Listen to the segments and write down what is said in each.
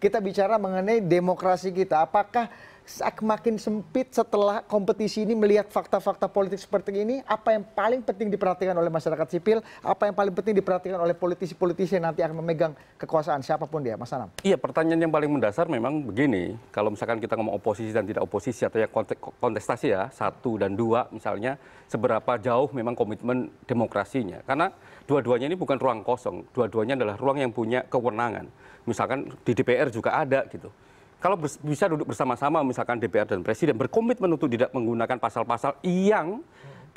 kita bicara mengenai demokrasi kita apakah Semakin sempit setelah kompetisi ini melihat fakta-fakta politik seperti ini? Apa yang paling penting diperhatikan oleh masyarakat sipil? Apa yang paling penting diperhatikan oleh politisi-politisi yang nanti akan memegang kekuasaan siapapun dia, Mas Anam? Iya, pertanyaan yang paling mendasar memang begini. Kalau misalkan kita ngomong oposisi dan tidak oposisi atau ya kontestasi ya satu dan dua misalnya, seberapa jauh memang komitmen demokrasinya? Karena dua-duanya ini bukan ruang kosong, dua-duanya adalah ruang yang punya kewenangan. Misalkan di DPR juga ada gitu kalau bisa duduk bersama-sama misalkan DPR dan Presiden berkomitmen untuk tidak menggunakan pasal-pasal yang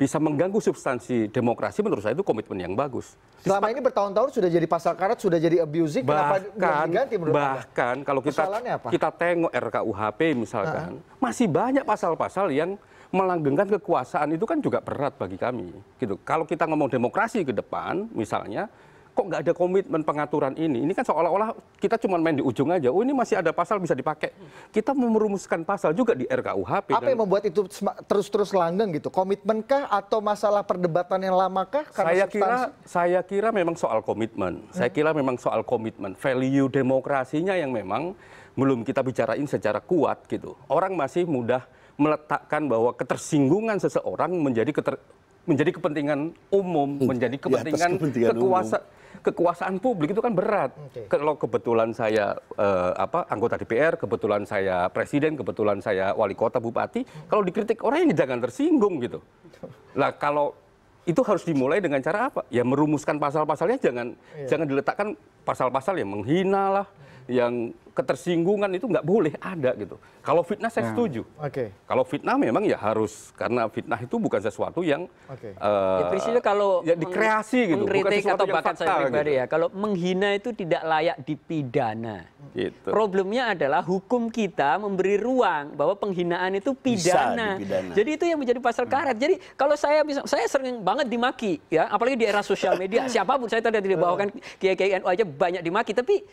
bisa mengganggu substansi demokrasi menurut saya itu komitmen yang bagus. Selama ini bertahun-tahun sudah jadi pasal karet, sudah jadi abusing, bahkan, kenapa diganti menurut Bahkan Anda? kalau kita kita tengok RKUHP misalkan, uh masih banyak pasal-pasal yang melanggengkan kekuasaan itu kan juga berat bagi kami. Gitu. Kalau kita ngomong demokrasi ke depan misalnya, kok nggak ada komitmen pengaturan ini? Ini kan seolah-olah kita cuma main di ujung aja. Oh ini masih ada pasal bisa dipakai. Kita merumuskan pasal juga di RKUHP. Apa dan... yang membuat itu terus-terus langgeng gitu? Komitmenkah atau masalah perdebatan yang lamakah? Karena saya substansi? kira saya kira memang soal komitmen. Hmm. Saya kira memang soal komitmen. Value demokrasinya yang memang belum kita bicarain secara kuat gitu. Orang masih mudah meletakkan bahwa ketersinggungan seseorang menjadi keter, menjadi kepentingan umum, hmm, menjadi kepentingan, kepentingan kekuasaan kekuasaan publik itu kan berat. Okay. Kalau kebetulan saya uh, apa anggota DPR, kebetulan saya presiden, kebetulan saya wali kota, bupati, kalau dikritik orang yang jangan tersinggung gitu. Lah kalau itu harus dimulai dengan cara apa? Ya merumuskan pasal-pasalnya jangan yeah. jangan diletakkan pasal-pasal yang menghina lah, yang ketersinggungan itu nggak boleh ada gitu. Kalau fitnah saya nah, setuju. Oke. Okay. Kalau fitnah memang ya harus karena fitnah itu bukan sesuatu yang okay. uh, eh, ya, kalau ya dikreasi gitu, bukan atau bahkan saya gitu. pribadi gitu. ya. Kalau menghina itu tidak layak dipidana. Gitu. Problemnya adalah hukum kita memberi ruang bahwa penghinaan itu pidana. Jadi itu yang menjadi pasal hmm. karet. Jadi kalau saya bisa saya sering banget dimaki ya, apalagi di era sosial media siapapun saya tadi dibawakan bawakan kiai-kiai NU aja banyak dimaki tapi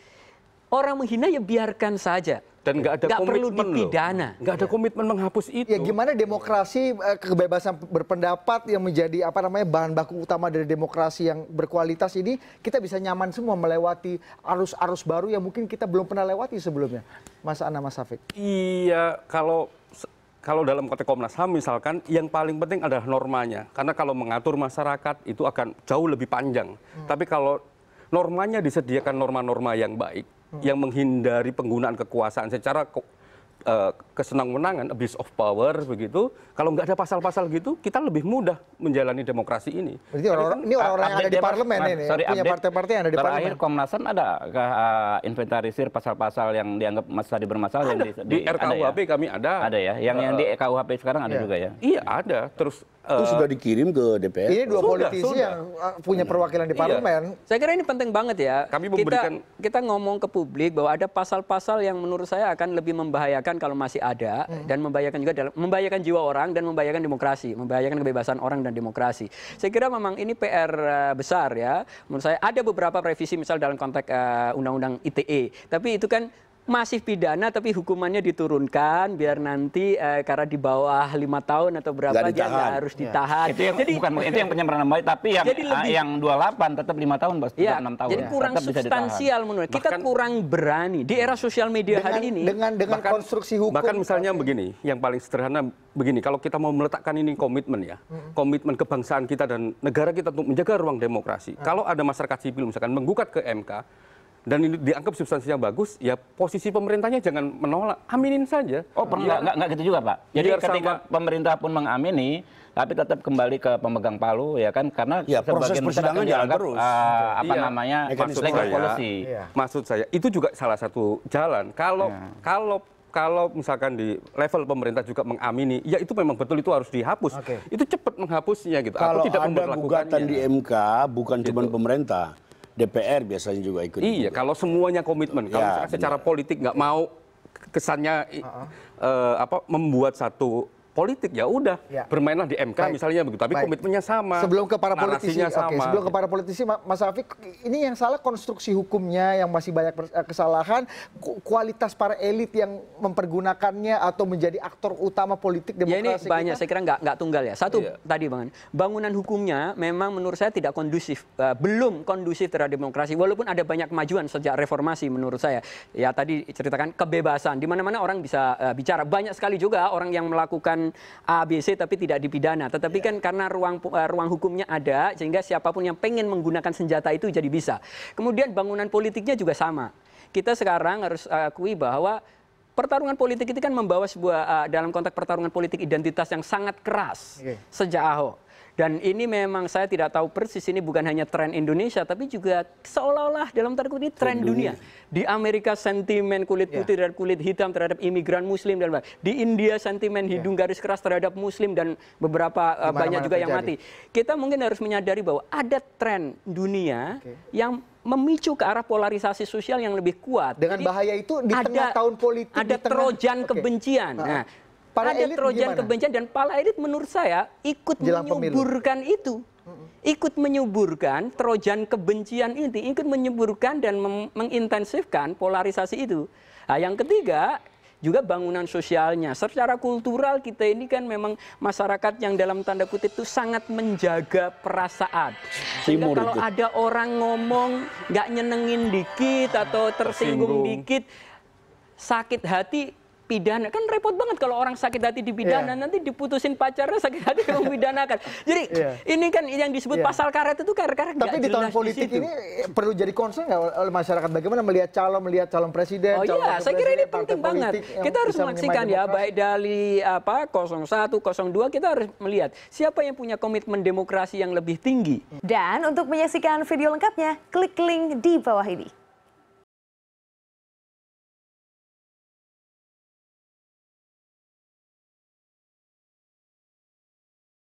orang menghina ya biarkan saja dan nggak ada gak komitmen perlu dipidana nggak ada ya. komitmen menghapus itu ya gimana demokrasi eh, kebebasan berpendapat yang menjadi apa namanya bahan baku utama dari demokrasi yang berkualitas ini kita bisa nyaman semua melewati arus-arus baru yang mungkin kita belum pernah lewati sebelumnya Mas Ana Mas Safik iya kalau kalau dalam konteks Komnas HAM misalkan yang paling penting adalah normanya karena kalau mengatur masyarakat itu akan jauh lebih panjang hmm. tapi kalau normanya disediakan norma-norma yang baik yang menghindari penggunaan kekuasaan secara uh, kesenang-menangan, abuse of power begitu. Kalau nggak ada pasal-pasal gitu, kita lebih mudah menjalani demokrasi ini. Berarti orang, kan, ini orang-orang yang ada di parlemen ini, sorry, punya partai-partai yang ada di parlemen. Terakhir Komnas HAM ada uh, eh, inventarisir pasal-pasal yang dianggap masih tadi bermasalah ada. yang di, di, di RKUHP ya? kami ada. Ada ya, yang uh, yang di eh, RKUHP sekarang ada iya. juga ya. Iya ada, terus itu sudah dikirim ke DPR. Ini dua sudah, politisi sudah. yang punya iya. perwakilan di iya. parlemen. Iya. Saya kira ini penting banget ya. Kami memberikan... kita, kita ngomong ke publik bahwa ada pasal-pasal yang menurut saya akan lebih membahayakan kan kalau masih ada hmm. dan membayarkan juga dalam membayarkan jiwa orang dan membayarkan demokrasi, membayarkan kebebasan orang dan demokrasi. Saya kira memang ini PR eh, besar ya. Menurut saya ada beberapa revisi misal dalam konteks uh, undang-undang ITE, tapi itu kan masih pidana tapi hukumannya diturunkan biar nanti eh, karena di bawah lima tahun atau berapa jadi dia nggak harus iya. ditahan. Ya. Itu yang jadi, bukan itu yang penyamaran baik tapi yang jadi lebih, ah, yang 28 tetap lima tahun pasti ya, 6 tahun. Jadi ya. kurang tetap substansial menurut bahkan, kita kurang berani di era sosial media dengan, hari ini. Dengan dengan bahkan, konstruksi hukum. Bahkan misalnya begini, yang paling sederhana begini, kalau kita mau meletakkan ini komitmen ya. Hmm. Komitmen kebangsaan kita dan negara kita untuk menjaga ruang demokrasi. Hmm. Kalau ada masyarakat sipil misalkan menggugat ke MK dan ini dianggap substansinya bagus, ya posisi pemerintahnya jangan menolak, aminin saja. Oh, pernah iya, nggak nggak gitu juga pak. Jadi Biar ketika sama, pemerintah pun mengamini, tapi tetap kembali ke pemegang palu ya kan, karena ya, proses kan persidangan jalan terus. Uh, apa iya, namanya maksud saya, Iya. Maksud saya itu juga salah satu jalan. Kalau ya. kalau kalau misalkan di level pemerintah juga mengamini, ya itu memang betul itu harus dihapus. Okay. Itu cepat menghapusnya gitu. Kalau tidak ada gugatan di MK bukan gitu. cuma pemerintah DPR biasanya juga ikut. Iya, juga. kalau semuanya komitmen. Kalau ya, secara politik nggak mau kesannya uh -huh. Uh, apa membuat satu politik ya udah ya. bermainlah di MK Baik. misalnya begitu tapi Baik. komitmennya sama sebelum ke para politisi sama. sebelum ke para politisi Mas Afiq ini yang salah konstruksi hukumnya yang masih banyak eh, kesalahan kualitas para elit yang mempergunakannya atau menjadi aktor utama politik demokrasi ya ini banyak kita? saya kira nggak nggak tunggal ya satu ya. tadi bang bangunan hukumnya memang menurut saya tidak kondusif eh, belum kondusif terhadap demokrasi walaupun ada banyak kemajuan sejak reformasi menurut saya ya tadi ceritakan kebebasan di mana mana orang bisa eh, bicara banyak sekali juga orang yang melakukan B, ABC tapi tidak dipidana. Tetapi yeah. kan karena ruang eh, ruang hukumnya ada sehingga siapapun yang pengen menggunakan senjata itu jadi bisa. Kemudian bangunan politiknya juga sama. Kita sekarang harus akui bahwa pertarungan politik itu kan membawa sebuah uh, dalam konteks pertarungan politik identitas yang sangat keras okay. sejak Ahok dan ini memang saya tidak tahu persis ini bukan hanya tren Indonesia tapi juga seolah-olah dalam tanda kutip ini tren dunia. Di Amerika sentimen kulit ya. putih yeah. dan kulit hitam terhadap imigran muslim dan di India sentimen ya. hidung yeah. garis keras terhadap muslim dan beberapa uh, banyak juga terjadi. yang mati. Kita mungkin harus menyadari bahwa ada tren dunia okay. yang memicu ke arah polarisasi sosial yang lebih kuat. Dengan Jadi, bahaya itu di ada, tengah tahun politik ada di tengah, trojan okay. kebencian. Nah, para ada trojan kebencian dan para elit menurut saya ikut Jelang menyuburkan pemilu. itu ikut menyuburkan trojan kebencian ini ikut menyuburkan dan mengintensifkan polarisasi itu nah, yang ketiga juga bangunan sosialnya secara kultural kita ini kan memang masyarakat yang dalam tanda kutip itu sangat menjaga perasaan sehingga kalau ada orang ngomong nggak nyenengin dikit atau tersinggung. dikit sakit hati pidana kan repot banget kalau orang sakit hati dipidana yeah. nanti diputusin pacarnya sakit hati kan. jadi yeah. ini kan yang disebut yeah. pasal karet itu kan karet-karet tapi di tahun politik di ini eh, perlu jadi concern nggak oleh masyarakat bagaimana melihat calon melihat calon presiden oh calon iya calon saya kira ini penting banget kita harus menyaksikan ya baik dari apa 01 02 kita harus melihat siapa yang punya komitmen demokrasi yang lebih tinggi dan untuk menyaksikan video lengkapnya klik link di bawah ini